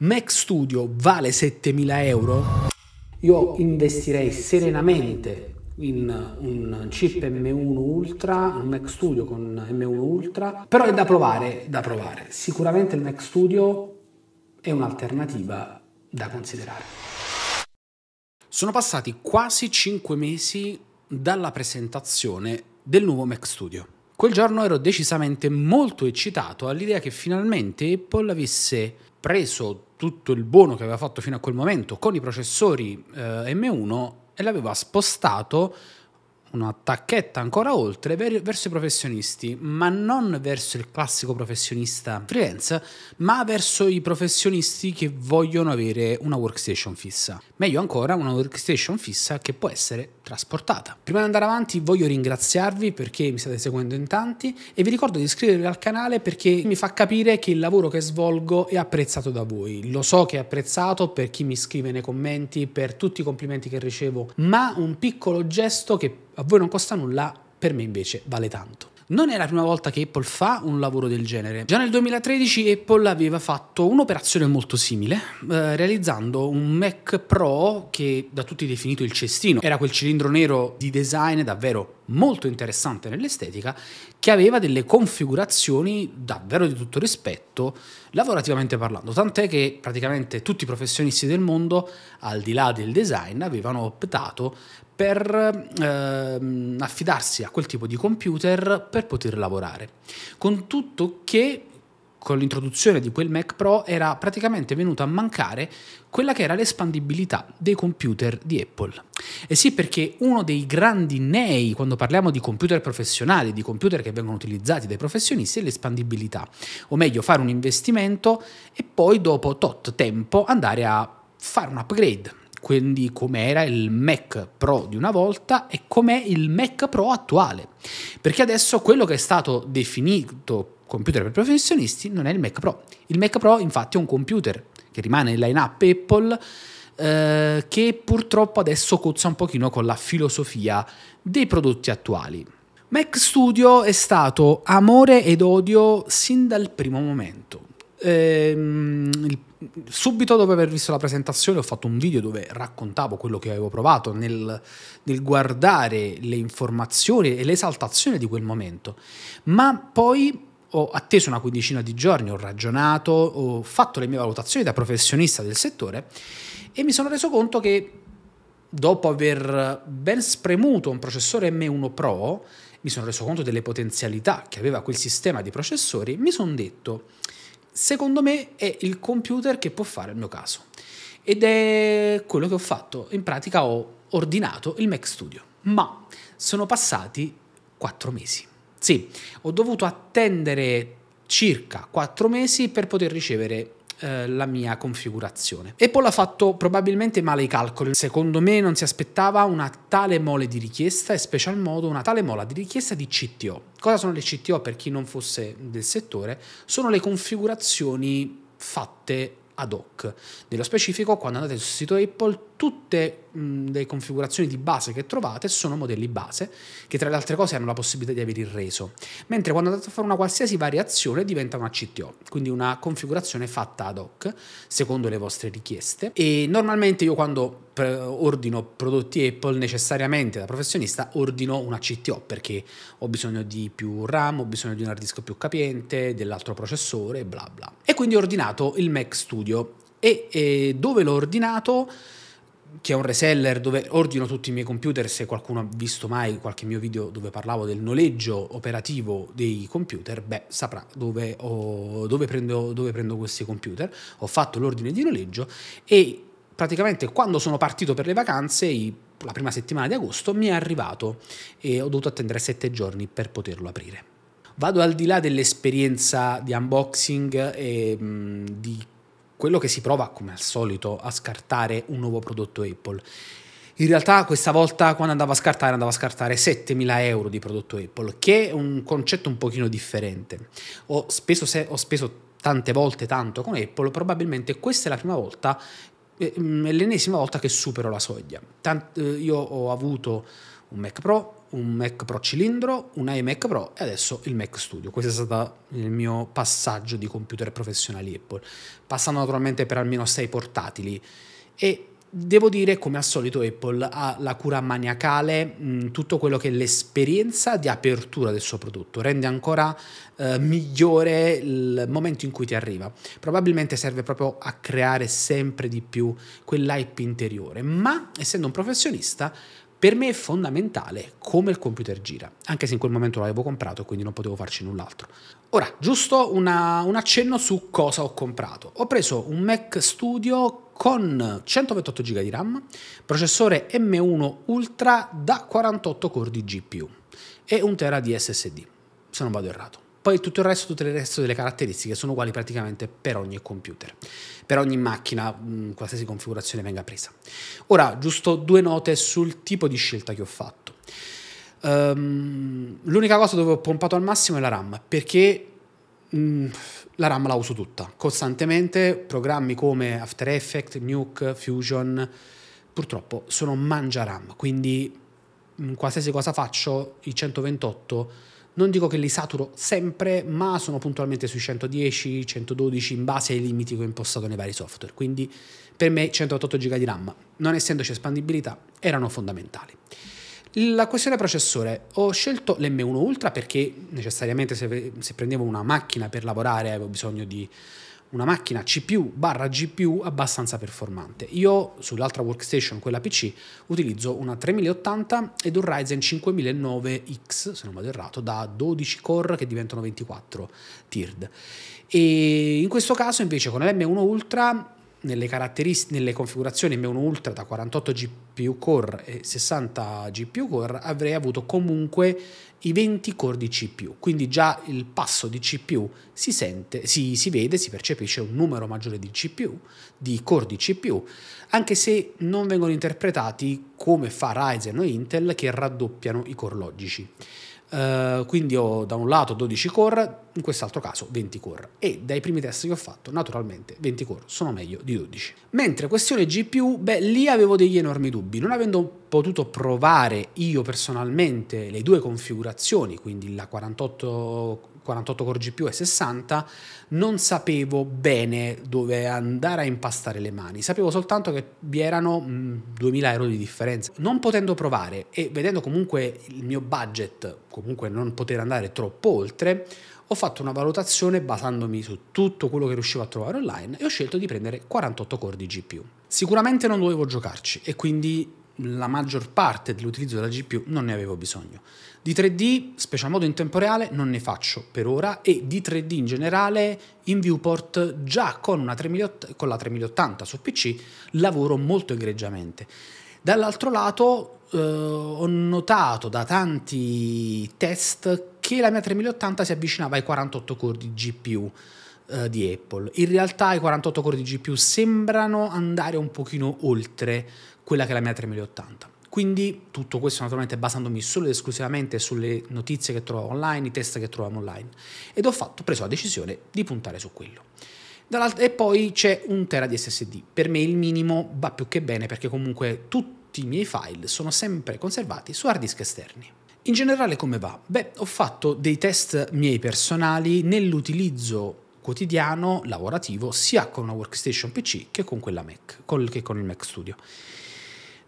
Mac Studio vale 7000 euro? Io investirei serenamente in un chip M1 Ultra, un Mac Studio con M1 Ultra, però è da provare, da provare. Sicuramente il Mac Studio è un'alternativa da considerare. Sono passati quasi 5 mesi dalla presentazione del nuovo Mac Studio. Quel giorno ero decisamente molto eccitato all'idea che finalmente Apple avesse preso tutto il buono che aveva fatto fino a quel momento con i processori eh, M1 e l'aveva spostato una tacchetta ancora oltre verso i professionisti, ma non verso il classico professionista freelance, ma verso i professionisti che vogliono avere una workstation fissa. Meglio ancora, una workstation fissa che può essere trasportata. Prima di andare avanti voglio ringraziarvi perché mi state seguendo in tanti e vi ricordo di iscrivervi al canale perché mi fa capire che il lavoro che svolgo è apprezzato da voi. Lo so che è apprezzato per chi mi scrive nei commenti, per tutti i complimenti che ricevo, ma un piccolo gesto che a voi non costa nulla, per me invece vale tanto. Non è la prima volta che Apple fa un lavoro del genere. Già nel 2013 Apple aveva fatto un'operazione molto simile, eh, realizzando un Mac Pro che da tutti definito il cestino. Era quel cilindro nero di design davvero molto interessante nell'estetica che aveva delle configurazioni davvero di tutto rispetto lavorativamente parlando, tant'è che praticamente tutti i professionisti del mondo al di là del design avevano optato per ehm, affidarsi a quel tipo di computer per poter lavorare, con tutto che con l'introduzione di quel Mac Pro era praticamente venuto a mancare quella che era l'espandibilità dei computer di Apple. E sì, perché uno dei grandi nei quando parliamo di computer professionali, di computer che vengono utilizzati dai professionisti, è l'espandibilità. O meglio, fare un investimento e poi dopo tot tempo andare a fare un upgrade quindi com'era il Mac Pro di una volta e com'è il Mac Pro attuale. Perché adesso quello che è stato definito computer per professionisti non è il Mac Pro. Il Mac Pro infatti è un computer che rimane in line-up Apple eh, che purtroppo adesso cozza un pochino con la filosofia dei prodotti attuali. Mac Studio è stato amore ed odio sin dal primo momento. Ehm, subito dopo aver visto la presentazione ho fatto un video dove raccontavo quello che avevo provato nel, nel guardare le informazioni e l'esaltazione di quel momento, ma poi ho atteso una quindicina di giorni, ho ragionato, ho fatto le mie valutazioni da professionista del settore e mi sono reso conto che dopo aver ben spremuto un processore M1 Pro, mi sono reso conto delle potenzialità che aveva quel sistema di processori, mi sono detto secondo me è il computer che può fare il mio caso. Ed è quello che ho fatto. In pratica ho ordinato il Mac Studio, ma sono passati 4 mesi. Sì, ho dovuto attendere circa 4 mesi per poter ricevere eh, la mia configurazione. Apple ha fatto probabilmente male i calcoli, secondo me non si aspettava una tale mole di richiesta e special modo una tale mola di richiesta di CTO. Cosa sono le CTO per chi non fosse del settore? Sono le configurazioni fatte ad hoc. Nello specifico, quando andate sul sito Apple, tutte mh, le configurazioni di base che trovate sono modelli base, che tra le altre cose hanno la possibilità di avere il reso, mentre quando andate a fare una qualsiasi variazione diventa una CTO, quindi una configurazione fatta ad hoc, secondo le vostre richieste. E normalmente io quando ordino prodotti Apple necessariamente da professionista ordino una CTO perché ho bisogno di più RAM, ho bisogno di un hard disk più capiente, dell'altro processore, bla bla. E quindi ho ordinato il Mac Studio studio e, e dove l'ho ordinato che è un reseller dove ordino tutti i miei computer se qualcuno ha visto mai qualche mio video dove parlavo del noleggio operativo dei computer, beh saprà dove, ho, dove, prendo, dove prendo questi computer, ho fatto l'ordine di noleggio e praticamente quando sono partito per le vacanze, la prima settimana di agosto, mi è arrivato e ho dovuto attendere sette giorni per poterlo aprire. Vado al di là dell'esperienza di unboxing e mh, di quello che si prova, come al solito, a scartare un nuovo prodotto Apple. In realtà questa volta quando andava a scartare andava a scartare 7.000 euro di prodotto Apple, che è un concetto un pochino differente. Ho speso, se, ho speso tante volte tanto con Apple, probabilmente questa è la prima volta, eh, mm, l'ennesima volta che supero la soglia. Tant- eh, io ho avuto un Mac Pro, un Mac Pro cilindro, un iMac Pro e adesso il Mac Studio. Questo è stato il mio passaggio di computer professionali Apple, passando naturalmente per almeno sei portatili e devo dire come al solito Apple ha la cura maniacale mh, mm, tutto quello che è l'esperienza di apertura del suo prodotto rende ancora eh, migliore il momento in cui ti arriva probabilmente serve proprio a creare sempre di più quell'hype interiore ma essendo un professionista per me è fondamentale come il computer gira, anche se in quel momento l'avevo comprato e quindi non potevo farci null'altro. Ora, giusto una, un accenno su cosa ho comprato. Ho preso un Mac Studio con 128 GB di RAM, processore M1 Ultra da 48 core di GPU e un Tera di SSD, se non vado errato. Poi tutto il resto, tutto il resto delle caratteristiche sono uguali praticamente per ogni computer, per ogni macchina, mh, mm, qualsiasi configurazione venga presa. Ora, giusto due note sul tipo di scelta che ho fatto. Um, l'unica cosa dove ho pompato al massimo è la RAM, perché mh, mm, la RAM la uso tutta, costantemente, programmi come After Effects, Nuke, Fusion, purtroppo sono mangia RAM, quindi mh, mm, qualsiasi cosa faccio, i 128 non dico che li saturo sempre, ma sono puntualmente sui 110, 112 in base ai limiti che ho impostato nei vari software. Quindi per me 188 GB di RAM, non essendoci espandibilità, erano fondamentali. La questione processore, ho scelto l'M1 Ultra perché necessariamente se, se prendevo una macchina per lavorare avevo bisogno di una macchina CPU barra GPU abbastanza performante. Io sull'altra workstation, quella PC, utilizzo una 3080 ed un Ryzen 5009X, se non vado errato, da 12 core che diventano 24 tiered. E in questo caso invece con l'M1 Ultra nelle, nelle, configurazioni M1 Ultra da 48 GPU Core e 60 GPU Core avrei avuto comunque i 20 core di CPU, quindi già il passo di CPU si sente, si, si vede, si percepisce un numero maggiore di CPU, di core di CPU, anche se non vengono interpretati come fa Ryzen o Intel che raddoppiano i core logici. Eh, quindi ho da un lato 12 core, in quest'altro caso 20 core e dai primi test che ho fatto naturalmente 20 core sono meglio di 12. Mentre questione GPU, beh lì avevo degli enormi dubbi, non avendo potuto provare io personalmente le due configurazioni, quindi la 48 48 corgi più e 60, non sapevo bene dove andare a impastare le mani, sapevo soltanto che vi erano mh, mm, 2000 euro di differenza. Non potendo provare e vedendo comunque il mio budget, comunque non poter andare troppo oltre, ho fatto una valutazione basandomi su tutto quello che riuscivo a trovare online e ho scelto di prendere 48 core di GPU. Sicuramente non dovevo giocarci e quindi la maggior parte dell'utilizzo della GPU non ne avevo bisogno. Di 3D, special modo in tempo reale, non ne faccio per ora e di 3D in generale in viewport già con, una 3080, con la 3080 su PC lavoro molto egregiamente. Dall'altro lato eh, ho notato da tanti test che la mia 3080 si avvicinava ai 48 core di GPU eh, di Apple. In realtà i 48 core di GPU sembrano andare un pochino oltre quella che è la mia 3080. Quindi tutto questo naturalmente basandomi solo ed esclusivamente sulle notizie che trovavo online, i test che trovavo online. Ed ho fatto, preso la decisione di puntare su quello. e poi c'è un tera di SSD. Per me il minimo va più che bene perché comunque tutti i miei file sono sempre conservati su hard disk esterni. In generale come va? Beh, ho fatto dei test miei personali nell'utilizzo quotidiano lavorativo sia con una workstation PC che con quella Mac, che con il Mac Studio.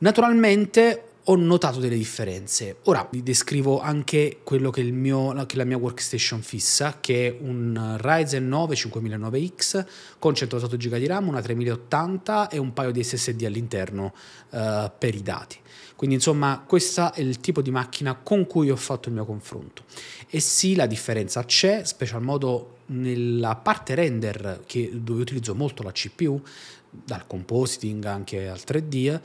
Naturalmente ho notato delle differenze. Ora vi descrivo anche quello che, mio, che, è la mia workstation fissa, che è un Ryzen 9 5009X con 128 GB di RAM, una 3080 e un paio di SSD all'interno eh, per i dati. Quindi insomma questo è il tipo di macchina con cui ho fatto il mio confronto. E sì, la differenza c'è, special modo nella parte render che, dove utilizzo molto la CPU, dal compositing anche al 3D,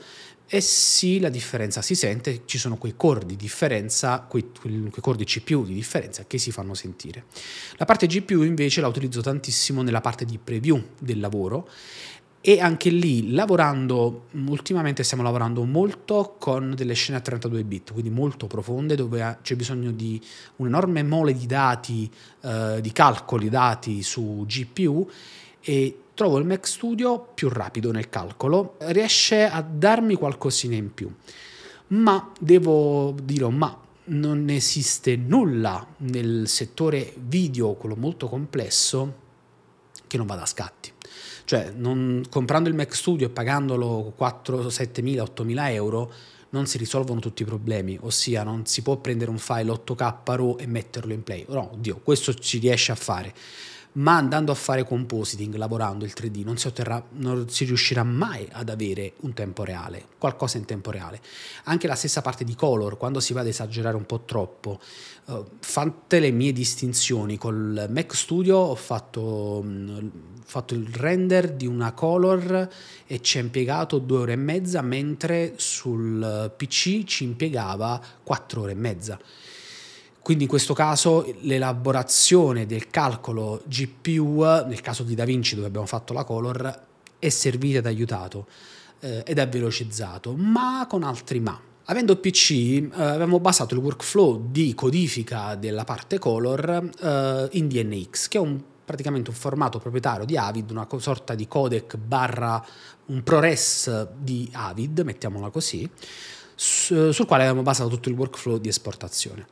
e sì, la differenza si sente, ci sono quei core di differenza, quei, quei core di CPU di differenza che si fanno sentire. La parte GPU invece la utilizzo tantissimo nella parte di preview del lavoro e anche lì lavorando, ultimamente stiamo lavorando molto con delle scene a 32 bit, quindi molto profonde, dove c'è bisogno di un'enorme mole di dati, eh, di calcoli dati su GPU e trovo il Mac Studio più rapido nel calcolo, riesce a darmi qualcosina in più. Ma devo dire, ma non esiste nulla nel settore video, quello molto complesso, che non vada a scatti. Cioè, non, comprando il Mac Studio e pagandolo 4, 7.000, 8.000 euro, non si risolvono tutti i problemi, ossia non si può prendere un file 8K RAW e metterlo in play. No, oddio, questo ci riesce a fare ma andando a fare compositing, lavorando il 3D, non si, otterrà, non si riuscirà mai ad avere un tempo reale, qualcosa in tempo reale. Anche la stessa parte di color, quando si va ad esagerare un po' troppo, uh, fatte le mie distinzioni, col Mac Studio ho fatto, mh, mm, fatto il render di una color e ci ha impiegato due ore e mezza, mentre sul PC ci impiegava quattro ore e mezza. Quindi in questo caso l'elaborazione del calcolo GPU, nel caso di Da Vinci dove abbiamo fatto la color, è servita ed aiutato eh, ed è velocizzato, ma con altri ma. Avendo PC eh, avevamo basato il workflow di codifica della parte color eh, in DNX, che è un, praticamente un formato proprietario di Avid, una sorta di codec barra un ProRes di Avid, mettiamola così, su, sul quale abbiamo basato tutto il workflow di esportazione.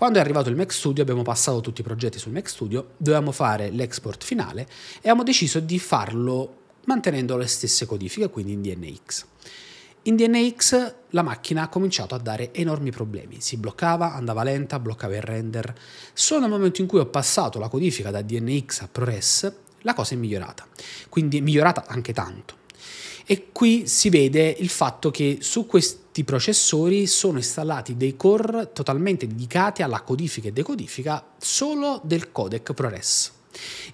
Quando è arrivato il Mac Studio abbiamo passato tutti i progetti sul Mac Studio, dovevamo fare l'export finale e abbiamo deciso di farlo mantenendo le stesse codifiche, quindi in DNX. In DNX la macchina ha cominciato a dare enormi problemi, si bloccava, andava lenta, bloccava il render. Solo nel momento in cui ho passato la codifica da DNX a ProRes, la cosa è migliorata, quindi è migliorata anche tanto. E qui si vede il fatto che su questi processori sono installati dei core totalmente dedicati alla codifica e decodifica solo del codec ProRes.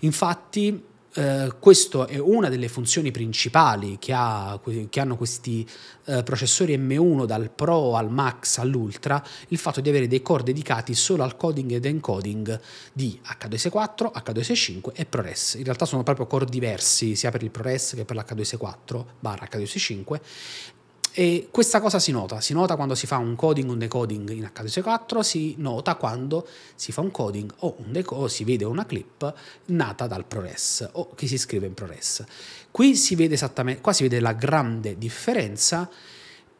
Infatti eh, questa è una delle funzioni principali che, ha, che hanno questi eh, processori M1 dal Pro al Max all'Ultra, il fatto di avere dei core dedicati solo al coding ed encoding di H264, H265 e ProRes. In realtà sono proprio core diversi sia per il ProRes che per l'H264 barra H265 e questa cosa si nota, si nota quando si fa un coding, o un decoding in H264, si nota quando si fa un coding o, un decoding, o si vede una clip nata dal ProRes o che si scrive in ProRes. Qui si vede esattamente, qua si vede la grande differenza,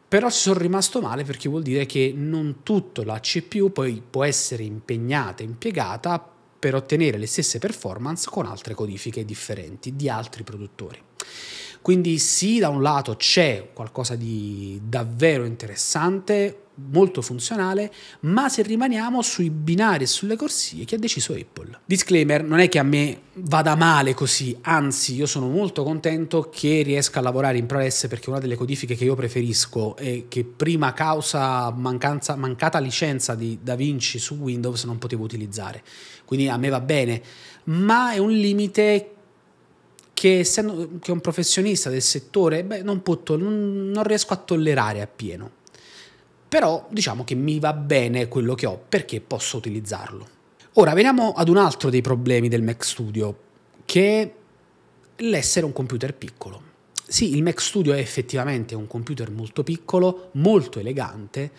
però ci sono rimasto male perché vuol dire che non tutto la CPU poi può essere impegnata, impiegata per ottenere le stesse performance con altre codifiche differenti di altri produttori. Quindi sì, da un lato c'è qualcosa di davvero interessante, molto funzionale, ma se rimaniamo sui binari e sulle corsie che ha deciso Apple. Disclaimer, non è che a me vada male così, anzi io sono molto contento che riesca a lavorare in ProRes perché una delle codifiche che io preferisco e che prima causa mancanza, mancata licenza di DaVinci su Windows non potevo utilizzare, quindi a me va bene, ma è un limite che, essendo che un professionista del settore beh, non, to- non riesco a tollerare appieno. Però diciamo che mi va bene quello che ho perché posso utilizzarlo. Ora veniamo ad un altro dei problemi del Mac Studio, che è l'essere un computer piccolo. Sì, il Mac Studio è effettivamente un computer molto piccolo, molto elegante,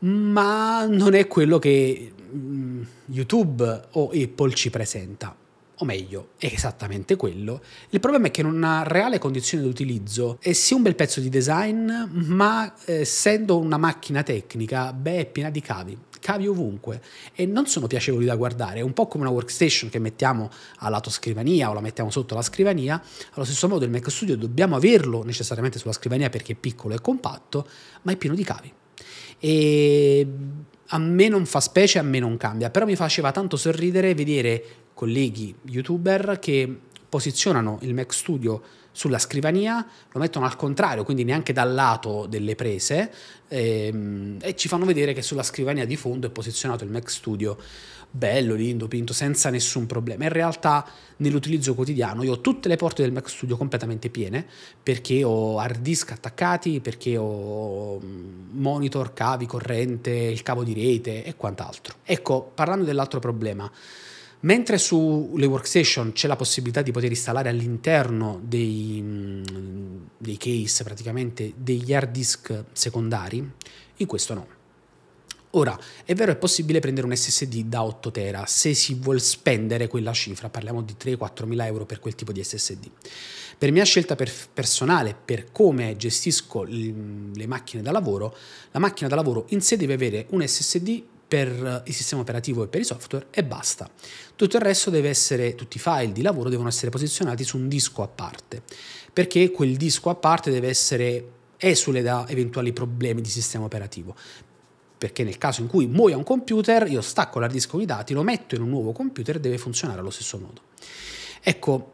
ma non è quello che mm, YouTube o Apple ci presenta o meglio, è esattamente quello. Il problema è che in una reale condizione di utilizzo è eh, sì un bel pezzo di design, ma eh, essendo una macchina tecnica, beh, è piena di cavi cavi ovunque e non sono piacevoli da guardare, è un po' come una workstation che mettiamo a lato scrivania o la mettiamo sotto la scrivania, allo stesso modo il Mac Studio dobbiamo averlo necessariamente sulla scrivania perché è piccolo e compatto, ma è pieno di cavi. E a me non fa specie, a me non cambia, però mi faceva tanto sorridere vedere colleghi youtuber che posizionano il Mac Studio sulla scrivania, lo mettono al contrario, quindi neanche dal lato delle prese, ehm, e ci fanno vedere che sulla scrivania di fondo è posizionato il Mac Studio bello, lindo, pinto, senza nessun problema. In realtà nell'utilizzo quotidiano io ho tutte le porte del Mac Studio completamente piene perché ho hard disk attaccati, perché ho mm, monitor, cavi, corrente, il cavo di rete e quant'altro. Ecco, parlando dell'altro problema, Mentre sulle workstation c'è la possibilità di poter installare all'interno dei, mm, dei case praticamente degli hard disk secondari, in questo no. Ora, è vero è possibile prendere un SSD da 8 tera se si vuole spendere quella cifra, parliamo di 3-4 mila euro per quel tipo di SSD. Per mia scelta per personale, per come gestisco le macchine da lavoro, la macchina da lavoro in sé deve avere un SSD per eh, il sistema operativo e per i software e basta. Tutto il resto deve essere, tutti i file di lavoro devono essere posizionati su un disco a parte, perché quel disco a parte deve essere esule da eventuali problemi di sistema operativo. Perché nel caso in cui muoia un computer, io stacco l'hard disk con i dati, lo metto in un nuovo computer e deve funzionare allo stesso modo. Ecco,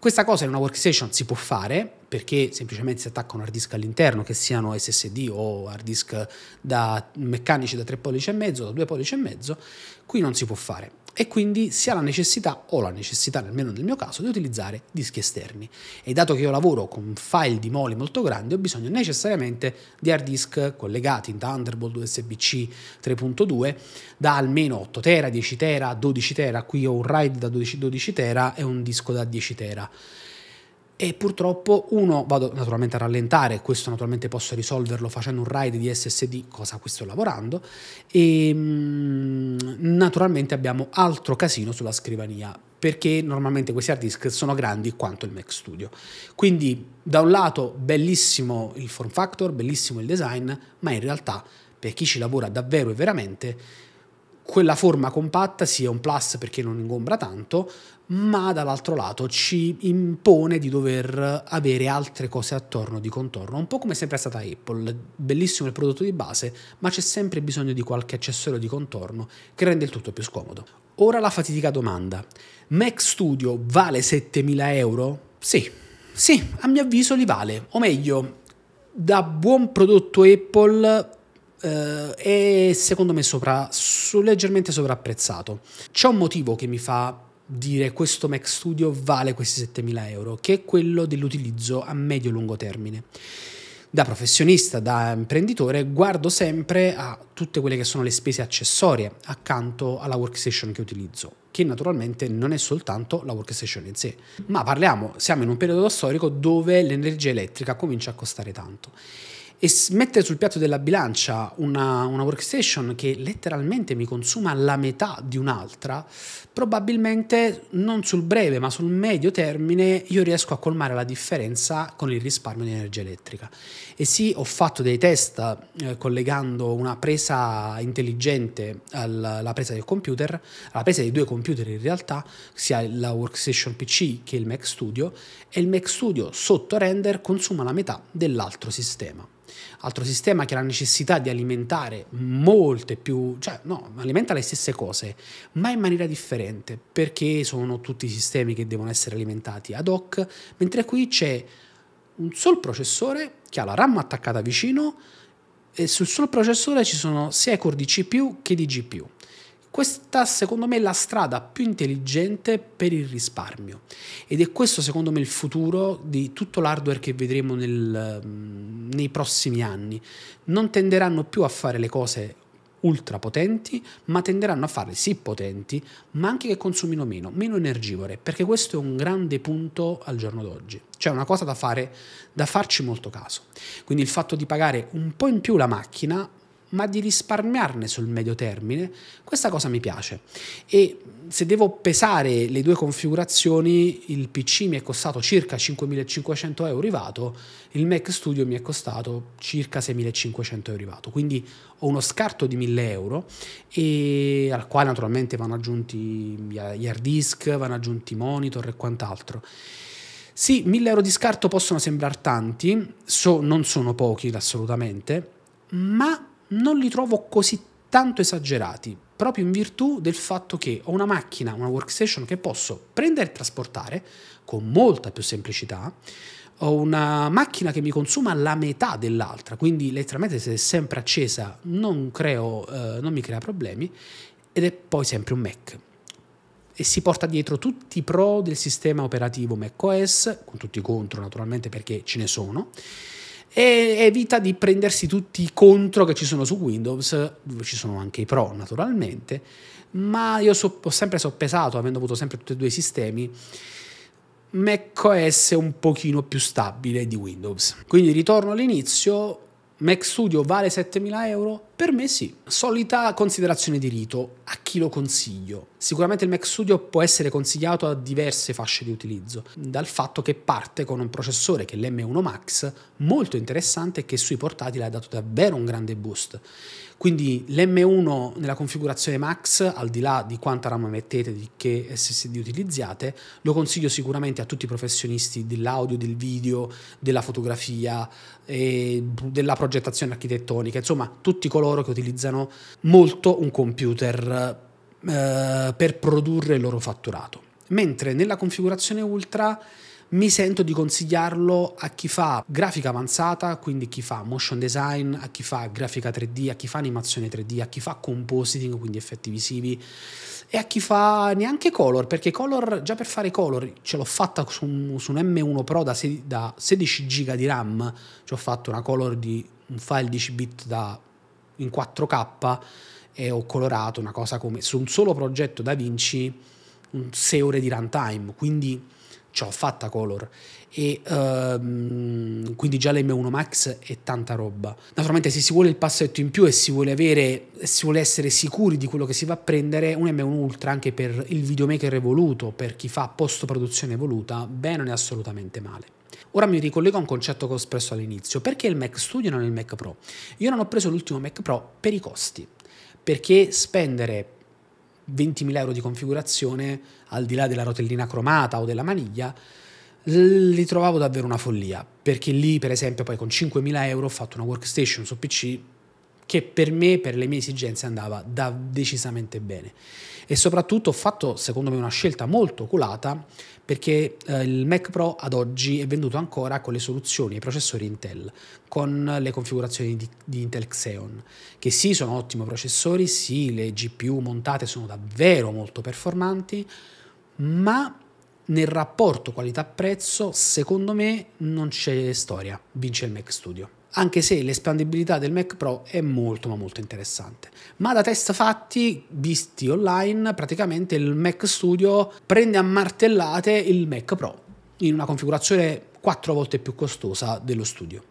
questa cosa in una workstation si può fare perché semplicemente si attaccano hard disk all'interno, che siano SSD o hard disk da meccanici da 3 pollici e mezzo, da 2 pollici e mezzo, qui non si può fare e quindi si ha la necessità o la necessità, almeno nel mio caso, di utilizzare dischi esterni. E dato che io lavoro con file di moli molto grandi, ho bisogno necessariamente di hard disk collegati in Thunderbolt, USB-C 3.2 da almeno 8 tera, 10 tera, 12 tera. Qui ho un RAID da 12, 12 tera e un disco da 10 tera e purtroppo uno vado naturalmente a rallentare, questo naturalmente posso risolverlo facendo un RAID di SSD, cosa a cui sto lavorando, e ehm, naturalmente abbiamo altro casino sulla scrivania perché normalmente questi hard disk sono grandi quanto il Mac Studio. Quindi da un lato bellissimo il form factor, bellissimo il design, ma in realtà per chi ci lavora davvero e veramente quella forma compatta sia un plus perché non ingombra tanto, ma dall'altro lato ci impone di dover avere altre cose attorno di contorno, un po' come sempre è stata Apple, bellissimo il prodotto di base, ma c'è sempre bisogno di qualche accessorio di contorno che rende il tutto più scomodo. Ora la fatidica domanda, Mac Studio vale 7000 euro? Sì, sì, a mio avviso li vale, o meglio, da buon prodotto Apple Uh, eh, è secondo me sopra, su, leggermente sovrapprezzato. C'è un motivo che mi fa dire questo Mac Studio vale questi 7.000 euro, che è quello dell'utilizzo a medio-lungo termine. Da professionista, da imprenditore, guardo sempre a tutte quelle che sono le spese accessorie accanto alla workstation che utilizzo, che naturalmente non è soltanto la workstation in sé, ma parliamo, siamo in un periodo storico dove l'energia elettrica comincia a costare tanto e mettere sul piatto della bilancia una, una workstation che letteralmente mi consuma la metà di un'altra, probabilmente non sul breve ma sul medio termine io riesco a colmare la differenza con il risparmio di energia elettrica. E sì, ho fatto dei test eh, collegando una presa intelligente alla presa del computer, alla presa dei due computer in realtà, sia la workstation PC che il Mac Studio, e il Mac Studio sotto render consuma la metà dell'altro sistema altro sistema che ha la necessità di alimentare molte più, cioè no, alimenta le stesse cose, ma in maniera differente, perché sono tutti sistemi che devono essere alimentati ad hoc, mentre qui c'è un sol processore che ha la RAM attaccata vicino e sul sol processore ci sono sia i core di CPU che di GPU. Questa secondo me è la strada più intelligente per il risparmio ed è questo secondo me il futuro di tutto l'hardware che vedremo nel, mm, nei prossimi anni. Non tenderanno più a fare le cose ultra potenti, ma tenderanno a farle sì potenti, ma anche che consumino meno, meno energivore, perché questo è un grande punto al giorno d'oggi. Cioè una cosa da fare, da farci molto caso. Quindi il fatto di pagare un po' in più la macchina ma di risparmiarne sul medio termine, questa cosa mi piace. E se devo pesare le due configurazioni, il PC mi è costato circa 5.500 euro rivato, il Mac Studio mi è costato circa 6.500 euro rivato, quindi ho uno scarto di 1.000 euro e al quale naturalmente vanno aggiunti gli hard disk, vanno aggiunti i monitor e quant'altro. Sì, 1.000 euro di scarto possono sembrare tanti, so, non sono pochi assolutamente, ma non li trovo così tanto esagerati, proprio in virtù del fatto che ho una macchina, una workstation che posso prendere e trasportare con molta più semplicità, ho una macchina che mi consuma la metà dell'altra, quindi letteralmente se è sempre accesa non, creo, eh, non mi crea problemi ed è poi sempre un Mac e si porta dietro tutti i pro del sistema operativo macOS, con tutti i contro naturalmente perché ce ne sono, e evita di prendersi tutti i contro che ci sono su Windows, dove ci sono anche i pro naturalmente, ma io so, ho sempre soppesato, avendo avuto sempre tutti e due i sistemi, macOS è un pochino più stabile di Windows. Quindi ritorno all'inizio, Mac Studio vale 7000 euro, per me sì. Solita considerazione di rito, a chi lo consiglio? Sicuramente il Mac Studio può essere consigliato a diverse fasce di utilizzo, dal fatto che parte con un processore che è l'M1 Max molto interessante e che sui portatili ha dato davvero un grande boost. Quindi l'M1 nella configurazione Max, al di là di quanta RAM mettete, di che SSD utilizzate, lo consiglio sicuramente a tutti i professionisti dell'audio, del video, della fotografia, della progettazione architettonica, insomma tutti coloro coloro che utilizzano molto un computer eh, per produrre il loro fatturato. Mentre nella configurazione ultra mi sento di consigliarlo a chi fa grafica avanzata, quindi chi fa motion design, a chi fa grafica 3D, a chi fa animazione 3D, a chi fa compositing, quindi effetti visivi e a chi fa neanche color, perché color, già per fare color, ce l'ho fatta su un, su un M1 Pro da, 16 GB di RAM, ci ho fatto una color di un file 10 bit da in 4K e ho colorato una cosa come su un solo progetto Da Vinci 6 mm, ore di runtime, quindi ci ho fatta color e um, quindi già l'M1 Max è tanta roba. Naturalmente se si vuole il passetto in più e si vuole avere si vuole essere sicuri di quello che si va a prendere, un M1 Ultra anche per il videomaker evoluto, per chi fa post produzione evoluta, bene non è assolutamente male. Ora mi ricollego a un concetto che ho espresso all'inizio. Perché il Mac Studio e non il Mac Pro? Io non ho preso l'ultimo Mac Pro per i costi, perché spendere 20.000 euro di configurazione, al di là della rotellina cromata o della maniglia, li trovavo davvero una follia, perché lì per esempio poi con 5.000 euro ho fatto una workstation su PC che per me, per le mie esigenze, andava da decisamente bene. E soprattutto ho fatto, secondo me, una scelta molto oculata perché eh, il Mac Pro ad oggi è venduto ancora con le soluzioni, i processori Intel, con le configurazioni di, di Intel Xeon, che sì, sono ottimi processori, sì, le GPU montate sono davvero molto performanti, ma nel rapporto qualità-prezzo, secondo me, non c'è storia, vince il Mac Studio anche se l'espandibilità del Mac Pro è molto ma molto interessante. Ma da test fatti visti online, praticamente il Mac Studio prende a martellate il Mac Pro in una configurazione quattro volte più costosa dello studio.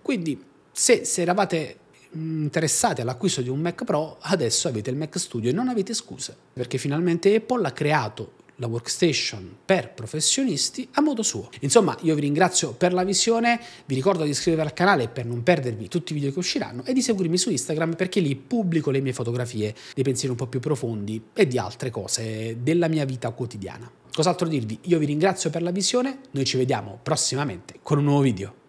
Quindi se, se eravate mm, interessati all'acquisto di un Mac Pro, adesso avete il Mac Studio e non avete scuse, perché finalmente Apple ha creato la workstation per professionisti a modo suo. Insomma, io vi ringrazio per la visione, vi ricordo di iscrivervi al canale per non perdervi tutti i video che usciranno e di seguirmi su Instagram perché lì pubblico le mie fotografie, dei pensieri un po' più profondi e di altre cose della mia vita quotidiana. Cos'altro dirvi? Io vi ringrazio per la visione, noi ci vediamo prossimamente con un nuovo video.